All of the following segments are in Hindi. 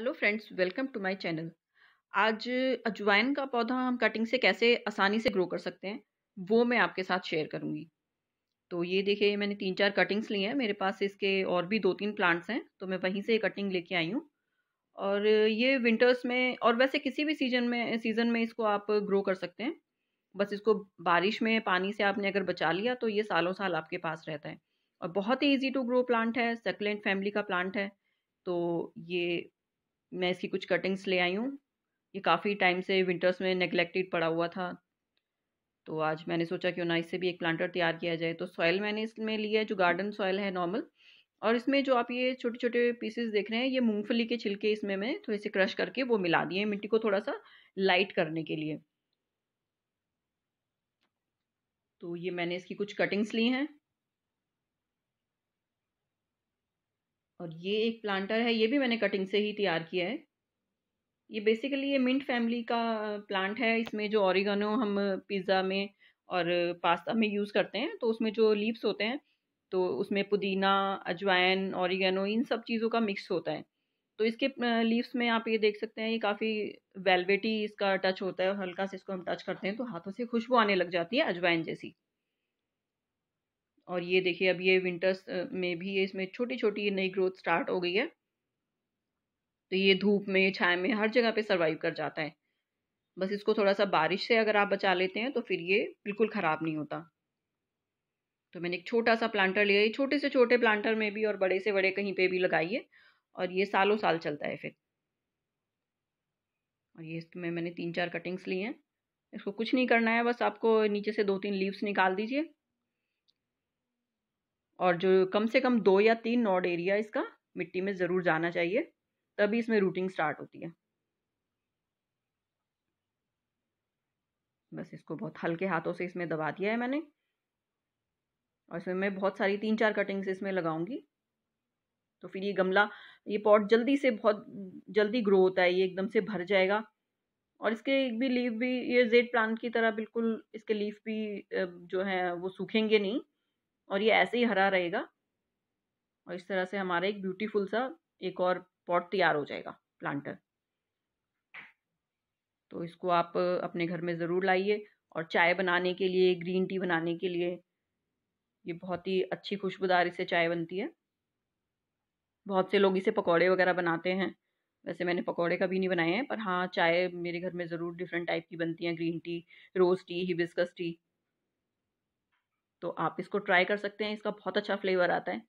hello friends welcome to my channel आज अजवाइन का पौधा हम कटिंग से कैसे आसानी से ग्रो कर सकते हैं वो मैं आपके साथ शेयर करूंगी तो ये देखिए मैंने तीन चार कटिंग्स ली हैं मेरे पास इसके और भी दो तीन प्लांट्स हैं तो मैं वहीं से कटिंग लेके आई हूँ और ये विंटर्स में और वैसे किसी भी सीजन में सीज़न में इसको आप ग्रो कर सकते हैं बस इसको बारिश में पानी से आपने अगर बचा लिया तो ये सालों साल आपके पास रहता है और बहुत ही ईजी टू ग्रो प्लांट है सकलेंट फैमिली का प्लांट है तो ये मैं इसकी कुछ कटिंग्स ले आई हूँ ये काफ़ी टाइम से विंटर्स में नेगलेक्टेड पड़ा हुआ था तो आज मैंने सोचा क्यों ना इससे भी एक प्लांटर तैयार किया जाए तो सॉयल मैंने इसमें लिया है जो गार्डन सॉयल है नॉर्मल और इसमें जो आप ये छोटे छोटे पीसेस देख रहे हैं ये मूंगफली के छिलके इसमें मैं थोड़े से क्रश करके वो मिला दिए मिट्टी को थोड़ा सा लाइट करने के लिए तो ये मैंने इसकी कुछ कटिंग्स ली हैं और ये एक प्लांटर है ये भी मैंने कटिंग से ही तैयार किया है ये बेसिकली ये मिंट फैमिली का प्लांट है इसमें जो ऑरिगनो हम पिज़्ज़ा में और पास्ता में यूज़ करते हैं तो उसमें जो लीव्स होते हैं तो उसमें पुदीना अजवाइन ऑरिगेनो इन सब चीज़ों का मिक्स होता है तो इसके लीव्स में आप ये देख सकते हैं ये काफ़ी वेलवेटी इसका टच होता है हल्का से इसको हम टच करते हैं तो हाथों से खुशबू आने लग जाती है अजवाइन जैसी और ये देखिए अब ये विंटर्स में भी ये इसमें छोटी छोटी ये नई ग्रोथ स्टार्ट हो गई है तो ये धूप में छाए में हर जगह पे सर्वाइव कर जाता है बस इसको थोड़ा सा बारिश से अगर आप बचा लेते हैं तो फिर ये बिल्कुल ख़राब नहीं होता तो मैंने एक छोटा सा प्लांटर लिया ये छोटे से छोटे प्लांटर में भी और बड़े से बड़े कहीं पर भी लगाइए और ये सालों साल चलता है फिर और ये इसमें मैंने तीन चार कटिंग्स ली हैं इसको कुछ नहीं करना है बस आपको नीचे से दो तीन लीव्स निकाल दीजिए और जो कम से कम दो या तीन नोड एरिया इसका मिट्टी में ज़रूर जाना चाहिए तभी इसमें रूटिंग स्टार्ट होती है बस इसको बहुत हल्के हाथों से इसमें दबा दिया है मैंने और इसमें मैं बहुत सारी तीन चार कटिंग्स इसमें लगाऊंगी तो फिर ये गमला ये पॉट जल्दी से बहुत जल्दी ग्रो होता है ये एकदम से भर जाएगा और इसके भी लीव भी ये जेड प्लांट की तरह बिल्कुल इसके लीफ भी जो है वो सूखेंगे नहीं और ये ऐसे ही हरा रहेगा और इस तरह से हमारा एक ब्यूटीफुल सा एक और पॉट तैयार हो जाएगा प्लांटर तो इसको आप अपने घर में ज़रूर लाइए और चाय बनाने के लिए ग्रीन टी बनाने के लिए ये बहुत ही अच्छी खुशबूदार इससे चाय बनती है बहुत से लोग इसे पकौड़े वगैरह बनाते हैं वैसे मैंने पकौड़े कभी नहीं बनाए हैं पर हाँ चाय मेरे घर में ज़रूर डिफरेंट टाइप की बनती हैं green tea rose tea hibiscus tea तो आप इसको ट्राई कर सकते हैं इसका बहुत अच्छा फ्लेवर आता है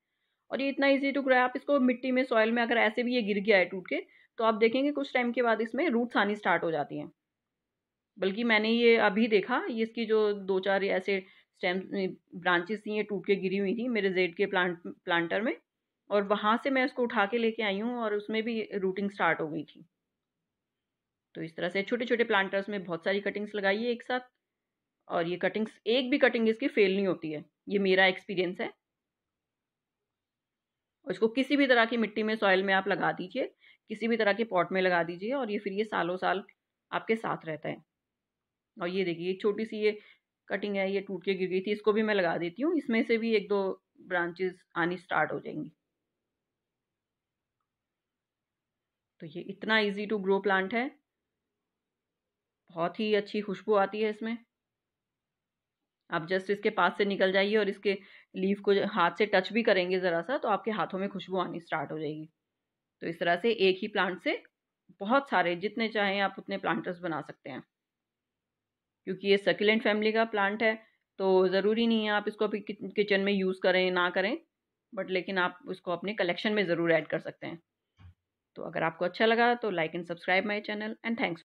और ये इतना ईजी टू ग्रो है आप इसको मिट्टी में सॉयल में अगर ऐसे भी ये गिर गया है टूट के तो आप देखेंगे कुछ टाइम के बाद इसमें रूट्स आनी स्टार्ट हो जाती हैं बल्कि मैंने ये अभी देखा ये इसकी जो दो चार ऐसे स्टेम ब्रांचेस थी ये टूट के गिरी हुई थी मेरे जेड के प्लांट प्लांटर में और वहाँ से मैं उसको उठा के लेके आई हूँ और उसमें भी रूटिंग स्टार्ट हो गई थी तो इस तरह से छोटे छोटे प्लांटर्स में बहुत सारी कटिंग्स लगाइए एक साथ और ये कटिंग्स एक भी कटिंग इसकी फेल नहीं होती है ये मेरा एक्सपीरियंस है और इसको किसी भी तरह की मिट्टी में सॉइल में आप लगा दीजिए किसी भी तरह के पॉट में लगा दीजिए और ये फिर ये सालों साल आपके साथ रहता है और ये देखिए एक छोटी सी ये कटिंग है ये टूट के गिर गई थी इसको भी मैं लगा देती हूँ इसमें से भी एक दो ब्रांचेस आनी स्टार्ट हो जाएंगी तो ये इतना इजी टू ग्रो प्लांट है बहुत ही अच्छी खुशबू आती है इसमें आप जस्ट इसके पास से निकल जाइए और इसके लीफ को हाथ से टच भी करेंगे ज़रा सा तो आपके हाथों में खुशबू आनी स्टार्ट हो जाएगी तो इस तरह से एक ही प्लांट से बहुत सारे जितने चाहें आप उतने प्लांटर्स बना सकते हैं क्योंकि ये सकुलेंट फैमिली का प्लांट है तो ज़रूरी नहीं है आप इसको अभी किचन में यूज़ करें ना करें बट लेकिन आप उसको अपने कलेक्शन में ज़रूर ऐड कर सकते हैं तो अगर आपको अच्छा लगा तो like and subscribe my channel and thanks